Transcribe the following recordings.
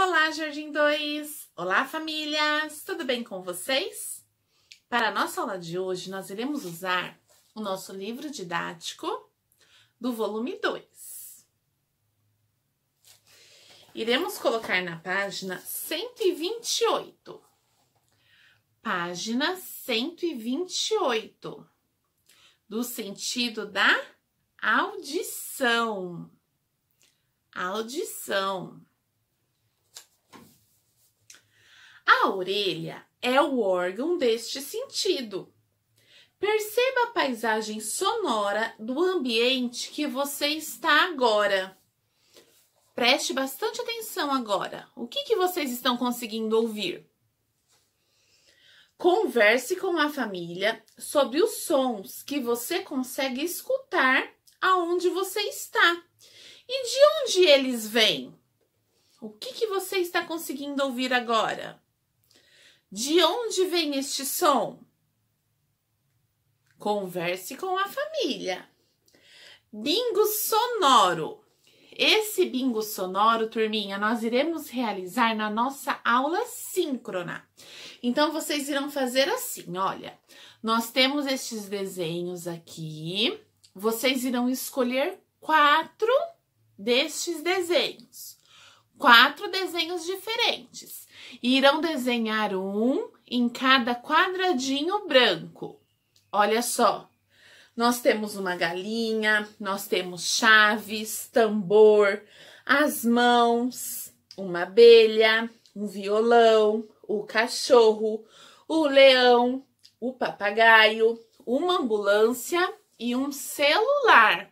Olá, Jardim 2! Olá, famílias! Tudo bem com vocês? Para a nossa aula de hoje, nós iremos usar o nosso livro didático do volume 2. Iremos colocar na página 128. Página 128 do sentido da audição. Audição. A orelha é o órgão deste sentido. Perceba a paisagem sonora do ambiente que você está agora. Preste bastante atenção agora. O que, que vocês estão conseguindo ouvir? Converse com a família sobre os sons que você consegue escutar aonde você está e de onde eles vêm. O que, que você está conseguindo ouvir agora? De onde vem este som? Converse com a família. Bingo sonoro. Esse bingo sonoro, turminha, nós iremos realizar na nossa aula síncrona. Então, vocês irão fazer assim, olha. Nós temos estes desenhos aqui. Vocês irão escolher quatro destes desenhos. Quatro desenhos diferentes e irão desenhar um em cada quadradinho branco. Olha só, nós temos uma galinha, nós temos chaves, tambor, as mãos, uma abelha, um violão, o cachorro, o leão, o papagaio, uma ambulância e um celular.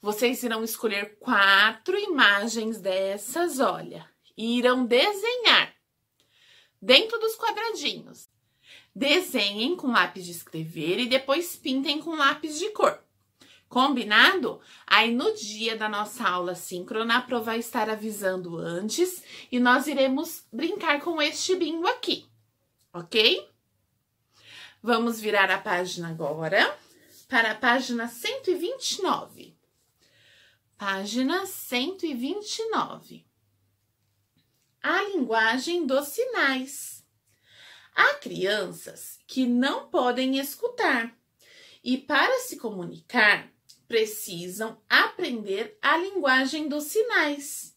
Vocês irão escolher quatro imagens dessas, olha, e irão desenhar dentro dos quadradinhos. Desenhem com lápis de escrever e depois pintem com lápis de cor. Combinado? Aí no dia da nossa aula síncrona, a Pro vai estar avisando antes e nós iremos brincar com este bingo aqui, ok? Vamos virar a página agora para a página 129. Página 129 a linguagem dos sinais. Há crianças que não podem escutar e, para se comunicar, precisam aprender a linguagem dos sinais.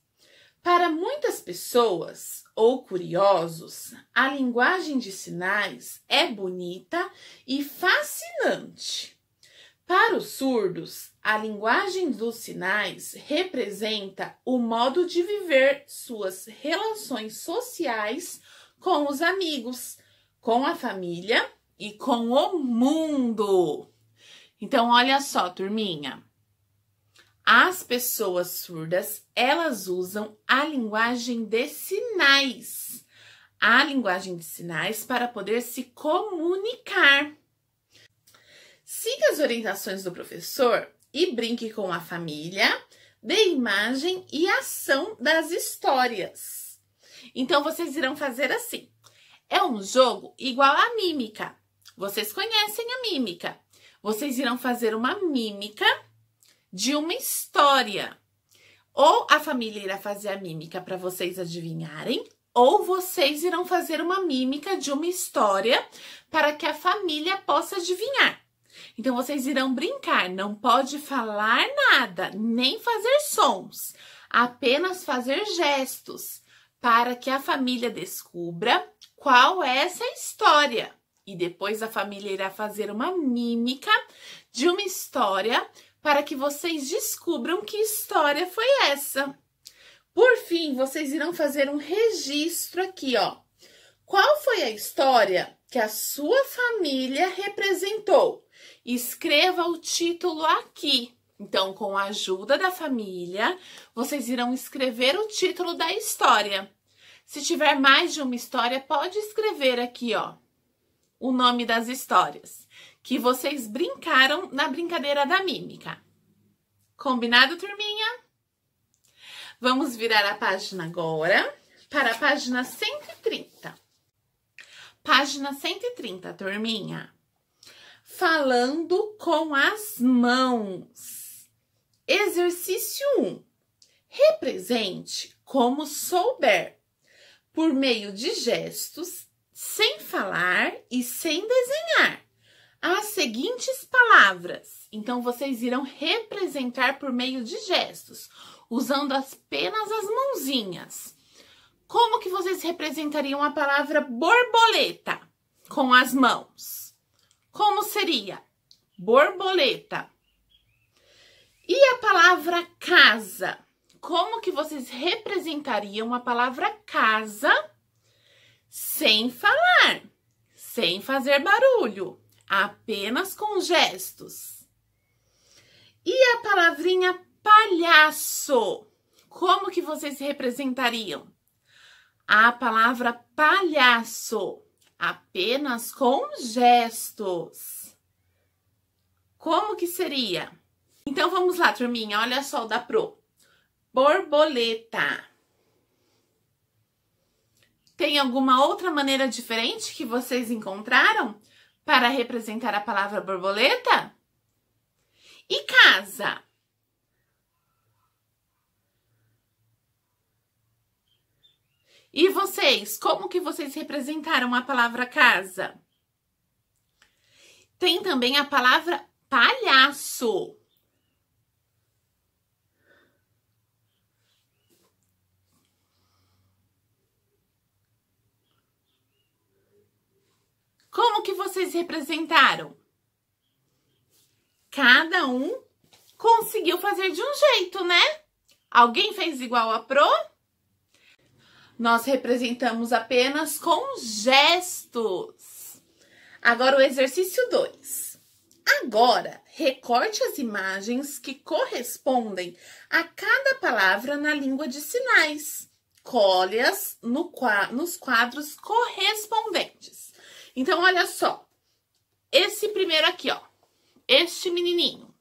Para muitas pessoas ou curiosos, a linguagem de sinais é bonita e fascinante. Para os surdos, a linguagem dos sinais representa o modo de viver suas relações sociais com os amigos, com a família e com o mundo. Então, olha só, turminha. As pessoas surdas, elas usam a linguagem de sinais. A linguagem de sinais para poder se comunicar. Siga as orientações do professor e brinque com a família, dê imagem e ação das histórias. Então vocês irão fazer assim. É um jogo igual a mímica. Vocês conhecem a mímica. Vocês irão fazer uma mímica de uma história. Ou a família irá fazer a mímica para vocês adivinharem, ou vocês irão fazer uma mímica de uma história para que a família possa adivinhar. Então vocês irão brincar, não pode falar nada, nem fazer sons, apenas fazer gestos para que a família descubra qual é essa história. E depois a família irá fazer uma mímica de uma história para que vocês descubram que história foi essa. Por fim, vocês irão fazer um registro aqui, ó. Qual foi a história que a sua família representou? Escreva o título aqui. Então, com a ajuda da família, vocês irão escrever o título da história. Se tiver mais de uma história, pode escrever aqui, ó, o nome das histórias que vocês brincaram na brincadeira da mímica. Combinado, turminha? Vamos virar a página agora para a página 130. Página 130, turminha falando com as mãos. Exercício 1. Represente como souber, por meio de gestos, sem falar e sem desenhar, as seguintes palavras. Então, vocês irão representar por meio de gestos, usando apenas as mãozinhas. Como que vocês representariam a palavra borboleta com as mãos? como seria? Borboleta. E a palavra casa? Como que vocês representariam a palavra casa sem falar, sem fazer barulho, apenas com gestos? E a palavrinha palhaço? Como que vocês representariam? A palavra palhaço apenas com gestos. Como que seria? Então vamos lá, turminha, olha só o da Pro. Borboleta. Tem alguma outra maneira diferente que vocês encontraram para representar a palavra borboleta? E casa? E vocês, como que vocês representaram a palavra casa? Tem também a palavra palhaço. Como que vocês representaram? Cada um conseguiu fazer de um jeito, né? Alguém fez igual a Pro? Nós representamos apenas com gestos. Agora o exercício 2. Agora, recorte as imagens que correspondem a cada palavra na língua de sinais. Colhe-as no, nos quadros correspondentes. Então, olha só. Esse primeiro aqui, ó. Este menininho.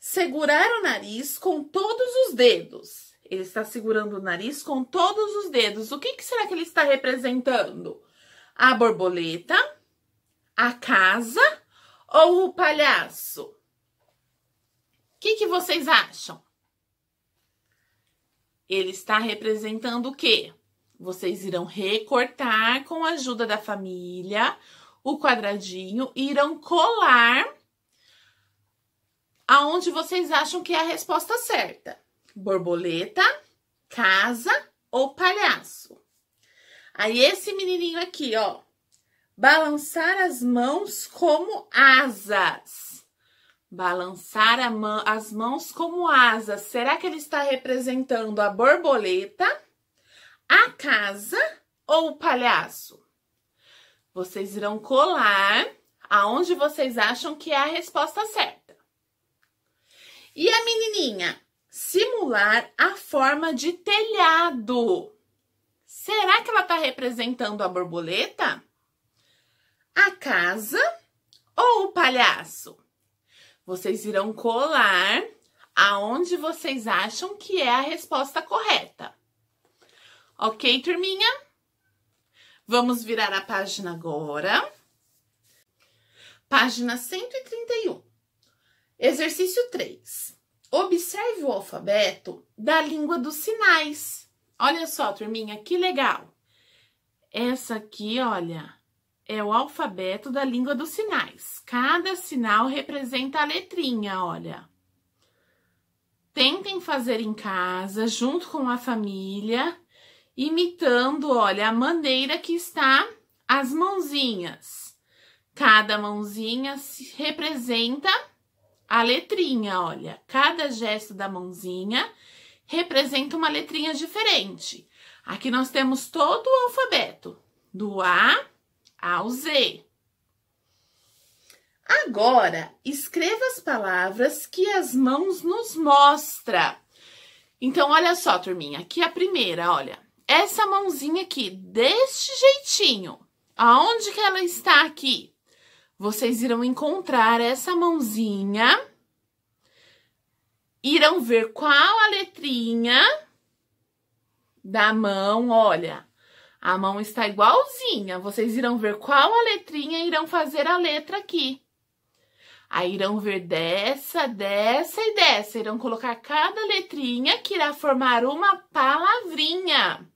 Segurar o nariz com todos os dedos ele está segurando o nariz com todos os dedos. O que, que será que ele está representando? A borboleta, a casa ou o palhaço? O que, que vocês acham? Ele está representando o quê? Vocês irão recortar com a ajuda da família o quadradinho e irão colar aonde vocês acham que é a resposta certa borboleta, casa ou palhaço. Aí esse menininho aqui, ó, balançar as mãos como asas. Balançar mão, as mãos como asas. Será que ele está representando a borboleta, a casa ou o palhaço? Vocês irão colar aonde vocês acham que é a resposta certa. E a menininha? simular a forma de telhado. Será que ela está representando a borboleta? A casa ou o palhaço? Vocês irão colar aonde vocês acham que é a resposta correta. Ok, turminha? Vamos virar a página agora. Página 131. Exercício 3. Observe o alfabeto da língua dos sinais. Olha só, turminha, que legal. Essa aqui, olha, é o alfabeto da língua dos sinais. Cada sinal representa a letrinha, olha. Tentem fazer em casa, junto com a família, imitando, olha, a maneira que está as mãozinhas. Cada mãozinha representa a letrinha, olha. Cada gesto da mãozinha representa uma letrinha diferente. Aqui nós temos todo o alfabeto, do A ao Z. Agora, escreva as palavras que as mãos nos mostra. Então, olha só, turminha, aqui a primeira, olha. Essa mãozinha aqui, deste jeitinho. Aonde que ela está aqui? vocês irão encontrar essa mãozinha, irão ver qual a letrinha da mão, olha, a mão está igualzinha, vocês irão ver qual a letrinha e irão fazer a letra aqui. Aí irão ver dessa, dessa e dessa, irão colocar cada letrinha que irá formar uma palavrinha.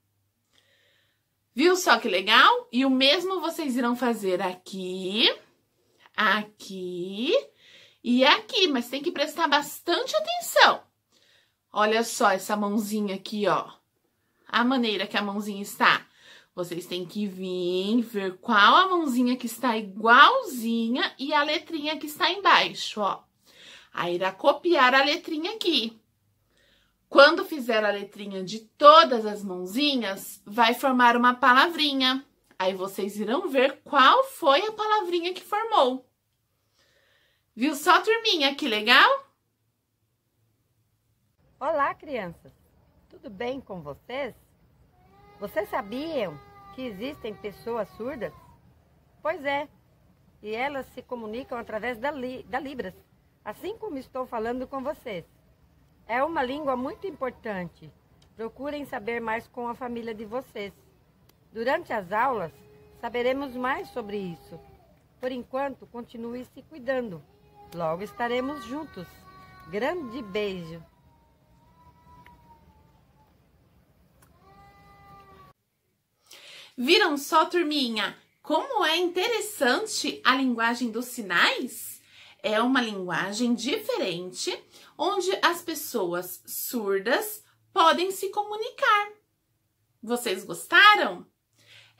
Viu só que legal? E o mesmo vocês irão fazer aqui aqui e aqui, mas tem que prestar bastante atenção. Olha só essa mãozinha aqui, ó. A maneira que a mãozinha está. Vocês têm que vir ver qual a mãozinha que está igualzinha e a letrinha que está embaixo, ó. Aí irá copiar a letrinha aqui. Quando fizer a letrinha de todas as mãozinhas, vai formar uma palavrinha. Aí vocês irão ver qual foi a palavrinha que formou. Viu só, turminha? Que legal! Olá, crianças! Tudo bem com vocês? Vocês sabiam que existem pessoas surdas? Pois é, e elas se comunicam através da, li da Libras, assim como estou falando com vocês. É uma língua muito importante. Procurem saber mais com a família de vocês. Durante as aulas, saberemos mais sobre isso. Por enquanto, continue se cuidando Logo estaremos juntos. Grande beijo! Viram só, turminha, como é interessante a linguagem dos sinais? É uma linguagem diferente onde as pessoas surdas podem se comunicar. Vocês gostaram?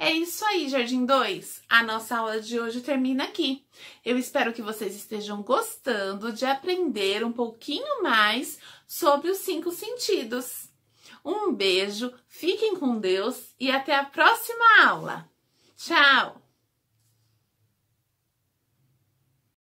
É isso aí, Jardim 2. A nossa aula de hoje termina aqui. Eu espero que vocês estejam gostando de aprender um pouquinho mais sobre os cinco sentidos. Um beijo, fiquem com Deus e até a próxima aula. Tchau!